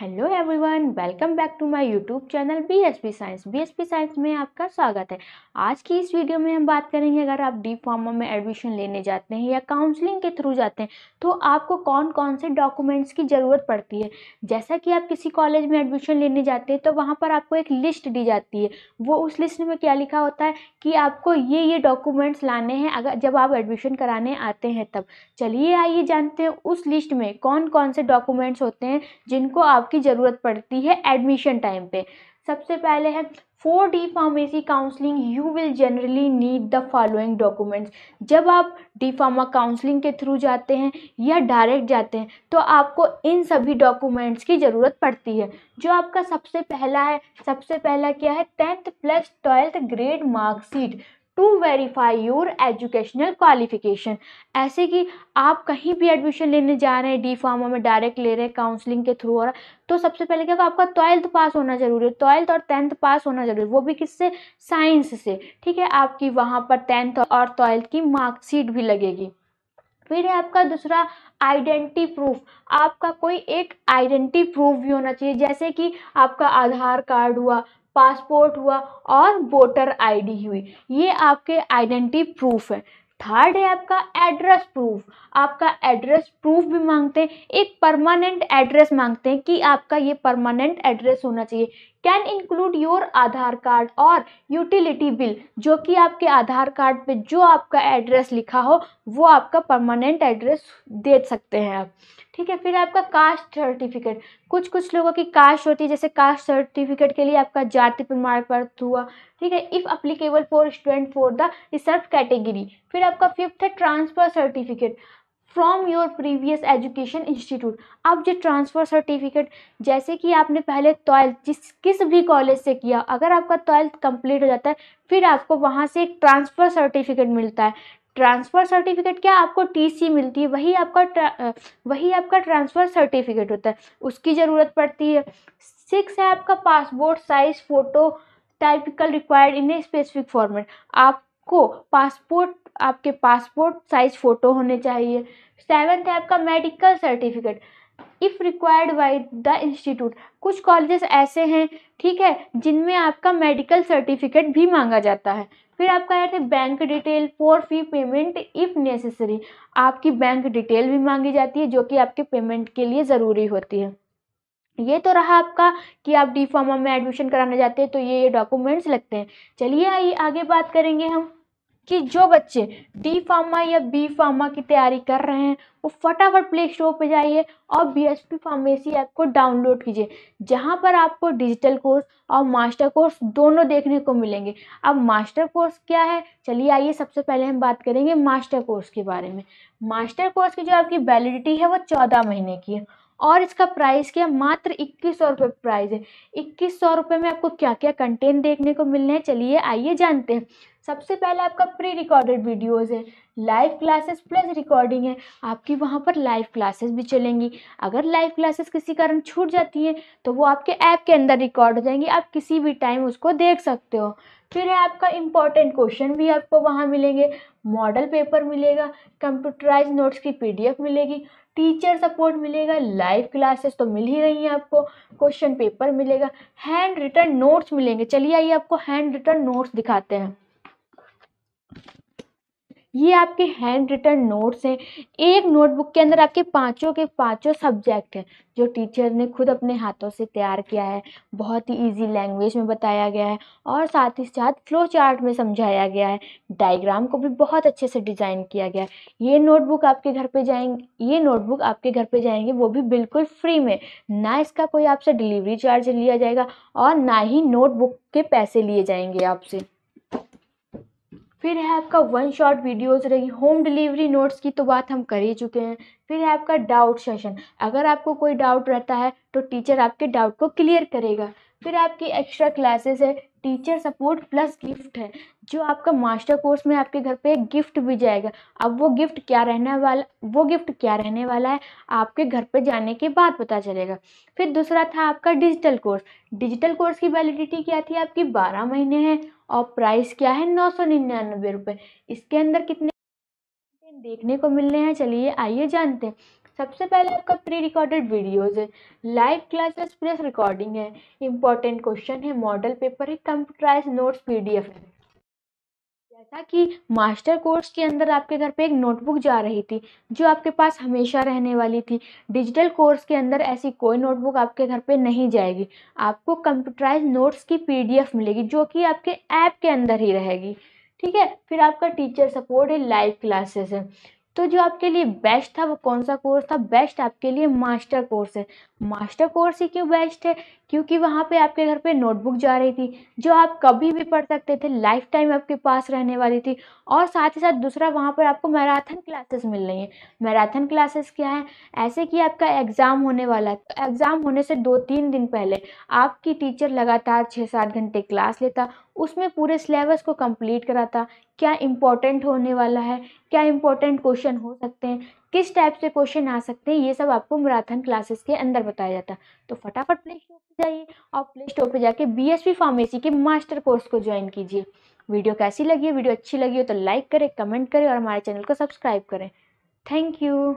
hello everyone welcome back to my YouTube channel BSP science BSP science में आपका स्वागत है आज की इस वीडियो में हम बात करेंगे अगर आप डी फार्मा में एडमिशन लेने जाते हैं या काउंसलिंग के थ्रू जाते हैं तो आपको कौन कौन से डॉक्यूमेंट्स की ज़रूरत पड़ती है जैसा कि आप किसी कॉलेज में एडमिशन लेने जाते हैं तो वहाँ पर आपको एक लिस्ट दी जाती है वो उस लिस्ट में क्या लिखा होता है कि आपको ये ये डॉक्यूमेंट्स लाने हैं अगर जब आप एडमिशन कराने आते हैं तब चलिए आइए जानते हैं उस लिस्ट में कौन कौन से डॉक्यूमेंट्स होते हैं जिनको आप आपकी ज़रूरत पड़ती है एडमिशन टाइम पे सबसे पहले है for D pharmacy counselling you will generally need the following documents जब आप डी फार्मा काउंसलिंग के थ्रू जाते हैं या डायरेक्ट जाते हैं तो आपको इन सभी डॉक्यूमेंट्स की ज़रूरत पड़ती है जो आपका सबसे पहला है सबसे पहला क्या है tenth plus twelfth grade marksheet to verify your educational qualification ऐसे कि आप कहीं भी एडमिशन लेने जा रहे हैं डी फार्मा में डायरेक्ट ले रहे हैं काउंसलिंग के थ्रू और तो सबसे पहले क्या होगा आपका ट्वेल्थ पास होना जरूरी है ट्वेल्थ और टेंथ पास होना जरूरी है वो भी किससे साइंस से ठीक है आपकी वहाँ पर टेंथ और ट्वेल्थ की मार्कशीट भी लगेगी फिर है आपका दूसरा आइडेंटिटी प्रूफ आपका कोई एक आइडेंटिटी प्रूफ भी होना चाहिए जैसे कि आपका आधार कार्ड हुआ पासपोर्ट हुआ और वोटर आईडी हुई ये आपके आइडेंटिटी प्रूफ है थर्ड है आपका एड्रेस प्रूफ आपका एड्रेस प्रूफ भी मांगते हैं एक परमानेंट एड्रेस मांगते हैं कि आपका ये परमानेंट एड्रेस होना चाहिए can include your Aadhaar card और यूटिलिटी बिल जो कि आपके आधार कार्ड पे जो आपका एड्रेस लिखा हो वो आपका परमानेंट एड्रेस दे सकते हैं आप ठीक है फिर आपका कास्ट सर्टिफिकेट कुछ कुछ लोगों की कास्ट होती है जैसे कास्ट सर्टिफिकेट के लिए आपका जाति प्रमाण पत्र हुआ ठीक है if applicable for student for the reserve category फिर आपका फिफ्थ है transfer certificate from your previous education institute अब जो ट्रांसफ़र सर्टिफिकेट जैसे कि आपने पहले ट्वेल्थ जिस किस भी कॉलेज से किया अगर आपका ट्वेल्थ कंप्लीट हो जाता है फिर आपको वहाँ से एक ट्रांसफ़र सर्टिफिकेट मिलता है ट्रांसफ़र सर्टिफिकेट क्या आपको टीसी मिलती है वही आपका वही आपका ट्रांसफ़र सर्टिफिकेट होता है उसकी ज़रूरत पड़ती है सिक्स है आपका passport size photo typical required in a specific format आपको पासपोर्ट आपके पासपोर्ट साइज़ फ़ोटो होने चाहिए सेवन्थ है आपका medical certificate if required by the institute कुछ कॉलेजेस ऐसे हैं ठीक है जिनमें आपका मेडिकल सर्टिफिकेट भी मांगा जाता है फिर आपका आया था bank detail for fee payment if necessary आपकी बैंक डिटेल भी मांगी जाती है जो कि आपके पेमेंट के लिए ज़रूरी होती है ये तो रहा आपका कि आप डी फार्मा में एडमिशन कराना चाहते हैं तो ये ये डॉक्यूमेंट्स लगते हैं चलिए आइए आगे बात करेंगे हम कि जो बच्चे डी फार्मा या बी फार्मा की तैयारी कर रहे हैं वो फटाफट प्ले स्टोर पर जाइए और B S P pharmacy app को डाउनलोड कीजिए जहाँ पर आपको डिजिटल कोर्स और मास्टर कोर्स दोनों देखने को मिलेंगे अब मास्टर कोर्स क्या है चलिए आइए सबसे पहले हम बात करेंगे मास्टर कोर्स के बारे में मास्टर कोर्स की जो आपकी वैलिडिटी है वो चौदह महीने की है और इसका प्राइस क्या मात्र इक्कीस सौ रुपये प्राइस है इक्कीस सौ रुपये में आपको क्या क्या कंटेंट देखने को मिलने हैं चलिए आइए जानते हैं सबसे पहले आपका प्री रिकॉर्डेड वीडियोज़ है लाइव क्लासेस प्लस रिकॉर्डिंग है आपकी वहाँ पर लाइव क्लासेस भी चलेंगी अगर लाइव क्लासेस किसी कारण छूट जाती हैं तो वो आपके ऐप के अंदर रिकॉर्ड हो जाएंगी आप किसी भी टाइम उसको देख सकते हो फिर है आपका इम्पॉर्टेंट क्वेश्चन भी आपको वहाँ मिलेंगे मॉडल पेपर मिलेगा कंप्यूटराइज नोट्स की पी मिलेगी टीचर सपोर्ट मिलेगा लाइव क्लासेस तो मिल ही रही हैं आपको क्वेश्चन पेपर मिलेगा हैंड रिटर्न नोट्स मिलेंगे चलिए आइए आपको हैंड रिटर्न नोट्स दिखाते हैं ये आपके हैंड रिटर्न नोट्स हैं एक नोटबुक के अंदर आपके पाँचों के पाँचों सब्जेक्ट हैं जो टीचर ने खुद अपने हाथों से तैयार किया है बहुत ही इजी लैंग्वेज में बताया गया है और साथ ही साथ फ्लो चार्ट में समझाया गया है डायग्राम को भी बहुत अच्छे से डिज़ाइन किया गया है ये नोटबुक आपके घर पर जाएंगे ये नोटबुक आपके घर पर जाएंगे वो भी बिल्कुल फ्री में ना इसका कोई आपसे डिलीवरी चार्ज लिया जाएगा और ना ही नोटबुक के पैसे लिए जाएंगे आपसे फिर है आपका वन शॉट वीडियोस रहेगी होम डिलीवरी नोट्स की तो बात हम कर ही चुके हैं फिर है आपका डाउट सेशन अगर आपको कोई डाउट रहता है तो टीचर आपके डाउट को क्लियर करेगा फिर आपकी एक्स्ट्रा क्लासेस है टीचर सपोर्ट प्लस गिफ्ट है जो आपका मास्टर कोर्स में आपके घर पे एक गिफ्ट भी जाएगा अब वो गिफ्ट क्या रहने वाला वो गिफ्ट क्या रहने वाला है आपके घर पे जाने के बाद पता चलेगा फिर दूसरा था आपका डिजिटल कोर्स डिजिटल कोर्स की वैलिडिटी क्या थी आपकी बारह महीने हैं और प्राइस क्या है नौ सौ निन्यानवे रुपये इसके अंदर कितने देखने को मिल रहे हैं चलिए आइए जानते हैं सबसे पहले आपका प्री रिकॉर्डेड वीडियोज़ है लाइव क्लासेस प्लस रिकॉर्डिंग है इंपॉर्टेंट क्वेश्चन है मॉडल पेपर है कंप्यूटराइज नोट्स एफ है जैसा कि मास्टर कोर्स के अंदर आपके घर पे एक नोटबुक जा रही थी जो आपके पास हमेशा रहने वाली थी डिजिटल कोर्स के अंदर ऐसी कोई नोटबुक आपके घर पे नहीं जाएगी आपको कंप्यूटराइज नोट्स की पीडीएफ मिलेगी जो कि आपके ऐप के अंदर ही रहेगी ठीक है फिर आपका टीचर सपोर्ट है लाइव क्लासेस है तो जो आपके लिए बेस्ट था वो कौन सा कोर्स था बेस्ट आपके लिए मास्टर कोर्स है मास्टर कोर्स ही क्यों बेस्ट है क्योंकि वहाँ पे आपके घर पे नोटबुक जा रही थी जो आप कभी भी पढ़ सकते थे लाइफ टाइम आपके पास रहने वाली थी और साथ ही साथ दूसरा वहाँ पर आपको मैराथन क्लासेस मिल रही हैं मैराथन क्लासेस क्या है ऐसे कि आपका एग्ज़ाम होने वाला है तो एग्ज़ाम होने से दो तीन दिन पहले आपकी टीचर लगातार छः सात घंटे क्लास लेता उसमें पूरे सिलेबस को कंप्लीट कराता क्या इम्पोर्टेंट होने वाला है क्या इम्पोर्टेंट क्वेश्चन हो सकते हैं किस टाइप से क्वेश्चन आ सकते हैं ये सब आपको मराथन क्लासेस के अंदर बताया जाता है तो फटाफट प्ले स्टोर पर जाइए और प्ले स्टोर पर जाके बी एस फार्मेसी के मास्टर कोर्स को ज्वाइन कीजिए वीडियो कैसी लगी है वीडियो अच्छी लगी हो तो लाइक करें कमेंट करें और हमारे चैनल को सब्सक्राइब करें थैंक यू